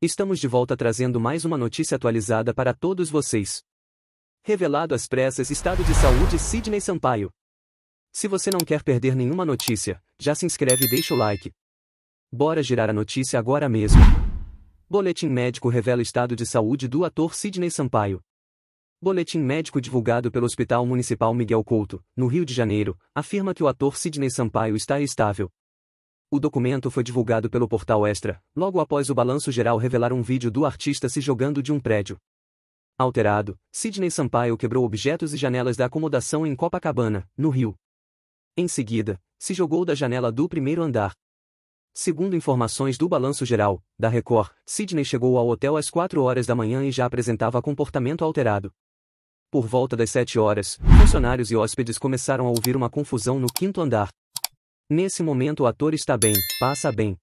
Estamos de volta trazendo mais uma notícia atualizada para todos vocês. Revelado às pressas estado de saúde Sidney Sampaio. Se você não quer perder nenhuma notícia, já se inscreve e deixa o like. Bora girar a notícia agora mesmo. Boletim médico revela estado de saúde do ator Sidney Sampaio. Boletim médico divulgado pelo Hospital Municipal Miguel Couto, no Rio de Janeiro, afirma que o ator Sidney Sampaio está estável, o documento foi divulgado pelo portal Extra, logo após o balanço geral revelar um vídeo do artista se jogando de um prédio. Alterado, Sidney Sampaio quebrou objetos e janelas da acomodação em Copacabana, no Rio. Em seguida, se jogou da janela do primeiro andar. Segundo informações do balanço geral, da Record, Sidney chegou ao hotel às 4 horas da manhã e já apresentava comportamento alterado. Por volta das 7 horas, funcionários e hóspedes começaram a ouvir uma confusão no quinto andar. Nesse momento o ator está bem, passa bem,